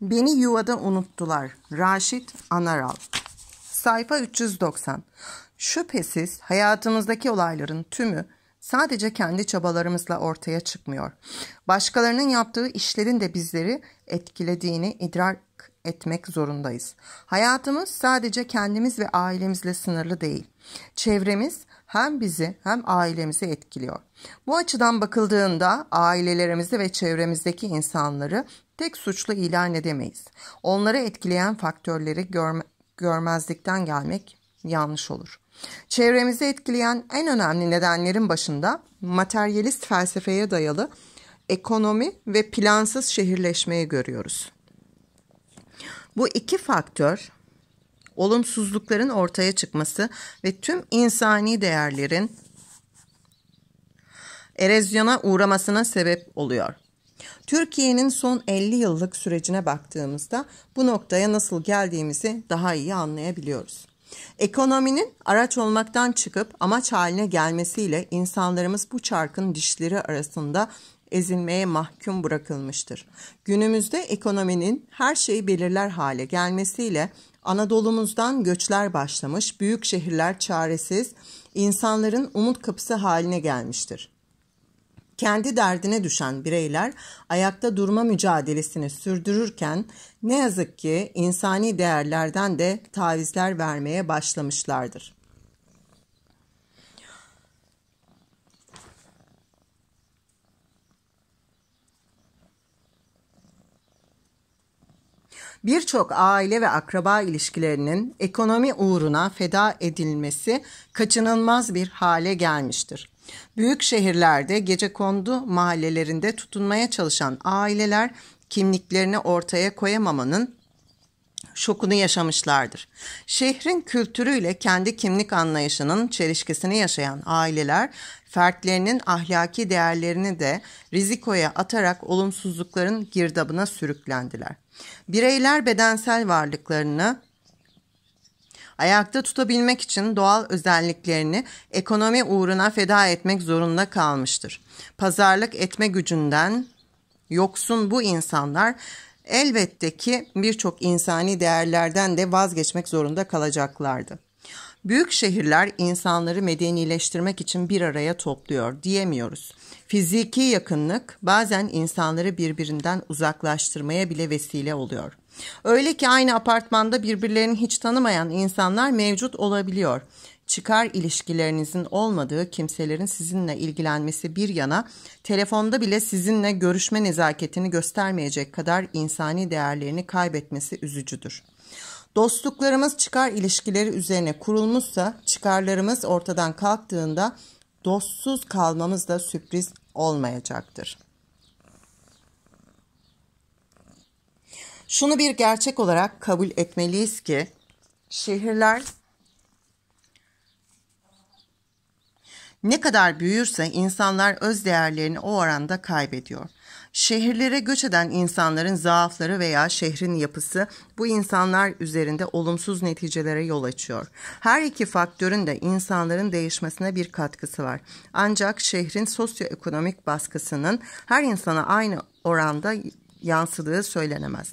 Beni yuvada unuttular. Raşit Anaral. Sayfa 390. Şüphesiz hayatımızdaki olayların tümü sadece kendi çabalarımızla ortaya çıkmıyor. Başkalarının yaptığı işlerin de bizleri etkilediğini idrak etmek zorundayız. Hayatımız sadece kendimiz ve ailemizle sınırlı değil. Çevremiz, hem bizi hem ailemizi etkiliyor. Bu açıdan bakıldığında ailelerimizi ve çevremizdeki insanları tek suçlu ilan edemeyiz. Onları etkileyen faktörleri görme, görmezlikten gelmek yanlış olur. Çevremizi etkileyen en önemli nedenlerin başında materyalist felsefeye dayalı ekonomi ve plansız şehirleşmeyi görüyoruz. Bu iki faktör olumsuzlukların ortaya çıkması ve tüm insani değerlerin erozyona uğramasına sebep oluyor. Türkiye'nin son 50 yıllık sürecine baktığımızda bu noktaya nasıl geldiğimizi daha iyi anlayabiliyoruz. Ekonominin araç olmaktan çıkıp amaç haline gelmesiyle insanlarımız bu çarkın dişleri arasında ezilmeye mahkum bırakılmıştır. Günümüzde ekonominin her şeyi belirler hale gelmesiyle Anadolu'muzdan göçler başlamış, büyük şehirler çaresiz, insanların umut kapısı haline gelmiştir. Kendi derdine düşen bireyler ayakta durma mücadelesini sürdürürken ne yazık ki insani değerlerden de tavizler vermeye başlamışlardır. birçok aile ve akraba ilişkilerinin ekonomi uğruna feda edilmesi kaçınılmaz bir hale gelmiştir. Büyük şehirlerde gece kondu mahallelerinde tutunmaya çalışan aileler kimliklerini ortaya koyamamanın şokunu yaşamışlardır. Şehrin kültürüyle kendi kimlik anlayışının çelişkisini yaşayan aileler fertlerinin ahlaki değerlerini de rizikoya atarak olumsuzlukların girdabına sürüklendiler. Bireyler bedensel varlıklarını ayakta tutabilmek için doğal özelliklerini ekonomi uğruna feda etmek zorunda kalmıştır. Pazarlık etme gücünden yoksun bu insanlar elbette ki birçok insani değerlerden de vazgeçmek zorunda kalacaklardı. Büyük şehirler insanları medenileştirmek için bir araya topluyor diyemiyoruz. Fiziki yakınlık bazen insanları birbirinden uzaklaştırmaya bile vesile oluyor. Öyle ki aynı apartmanda birbirlerini hiç tanımayan insanlar mevcut olabiliyor çıkar ilişkilerinizin olmadığı kimselerin sizinle ilgilenmesi bir yana telefonda bile sizinle görüşme nezaketini göstermeyecek kadar insani değerlerini kaybetmesi üzücüdür. Dostluklarımız çıkar ilişkileri üzerine kurulmuşsa çıkarlarımız ortadan kalktığında dostsuz kalmamız da sürpriz olmayacaktır. Şunu bir gerçek olarak kabul etmeliyiz ki şehirler Ne kadar büyürse insanlar öz değerlerini o oranda kaybediyor. Şehirlere göç eden insanların zaafları veya şehrin yapısı bu insanlar üzerinde olumsuz neticelere yol açıyor. Her iki faktörün de insanların değişmesine bir katkısı var. Ancak şehrin sosyoekonomik baskısının her insana aynı oranda yansıdığı söylenemez.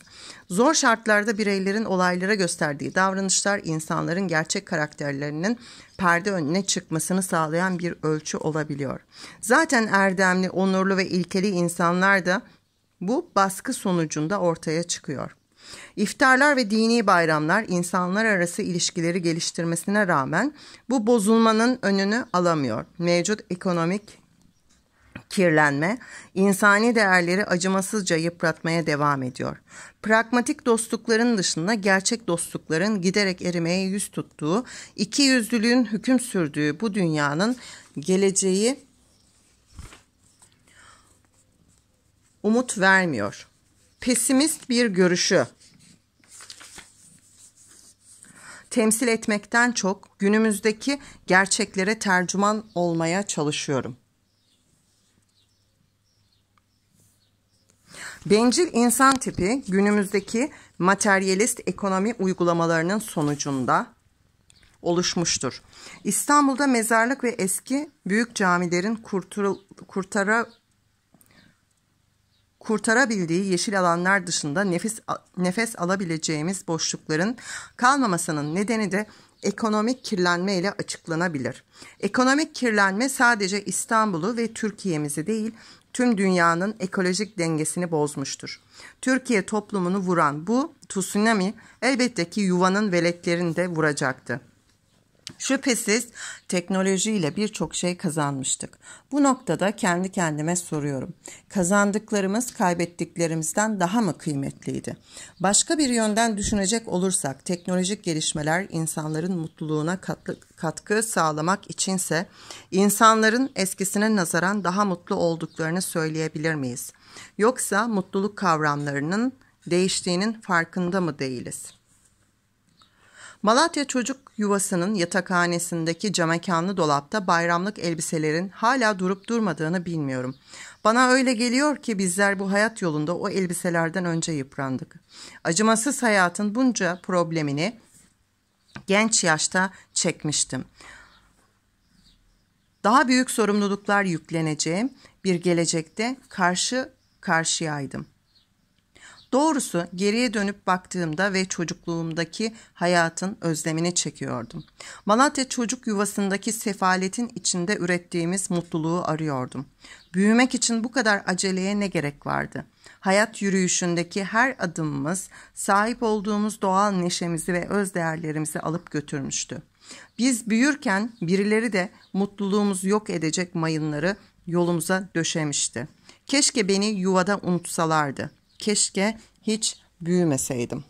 Zor şartlarda bireylerin olaylara gösterdiği davranışlar insanların gerçek karakterlerinin perde önüne çıkmasını sağlayan bir ölçü olabiliyor. Zaten erdemli, onurlu ve ilkeli insanlar da bu baskı sonucunda ortaya çıkıyor. İftarlar ve dini bayramlar insanlar arası ilişkileri geliştirmesine rağmen bu bozulmanın önünü alamıyor. Mevcut ekonomik kirlenme, insani değerleri acımasızca yıpratmaya devam ediyor. Pragmatik dostlukların dışında gerçek dostlukların giderek erimeye yüz tuttuğu, iki yüzlülüğün hüküm sürdüğü bu dünyanın geleceği umut vermiyor. Pesimist bir görüşü temsil etmekten çok günümüzdeki gerçeklere tercüman olmaya çalışıyorum. Bencil insan tipi günümüzdeki materyalist ekonomi uygulamalarının sonucunda oluşmuştur. İstanbul'da mezarlık ve eski büyük camilerin kurtul, kurtara kurtarabildiği yeşil alanlar dışında nefis nefes alabileceğimiz boşlukların kalmamasının nedeni de ekonomik kirlenme ile açıklanabilir. Ekonomik kirlenme sadece İstanbul'u ve Türkiye'mizi değil, tüm dünyanın ekolojik dengesini bozmuştur. Türkiye toplumunu vuran bu tsunami elbette ki yuvanın veletlerini de vuracaktı. Şüphesiz teknolojiyle birçok şey kazanmıştık. Bu noktada kendi kendime soruyorum. Kazandıklarımız kaybettiklerimizden daha mı kıymetliydi? Başka bir yönden düşünecek olursak teknolojik gelişmeler insanların mutluluğuna katkı, katkı sağlamak içinse insanların eskisine nazaran daha mutlu olduklarını söyleyebilir miyiz? Yoksa mutluluk kavramlarının değiştiğinin farkında mı değiliz?'' Malatya Çocuk Yuvası'nın yatakhanesindeki camekanlı dolapta bayramlık elbiselerin hala durup durmadığını bilmiyorum. Bana öyle geliyor ki bizler bu hayat yolunda o elbiselerden önce yıprandık. Acımasız hayatın bunca problemini genç yaşta çekmiştim. Daha büyük sorumluluklar yükleneceğim bir gelecekte karşı karşıyaydım. Doğrusu geriye dönüp baktığımda ve çocukluğumdaki hayatın özlemini çekiyordum. Malatya çocuk yuvasındaki sefaletin içinde ürettiğimiz mutluluğu arıyordum. Büyümek için bu kadar aceleye ne gerek vardı? Hayat yürüyüşündeki her adımımız sahip olduğumuz doğal neşemizi ve öz değerlerimizi alıp götürmüştü. Biz büyürken birileri de mutluluğumuzu yok edecek mayınları yolumuza döşemişti. Keşke beni yuvada unutsalardı.'' Keşke hiç büyümeseydim.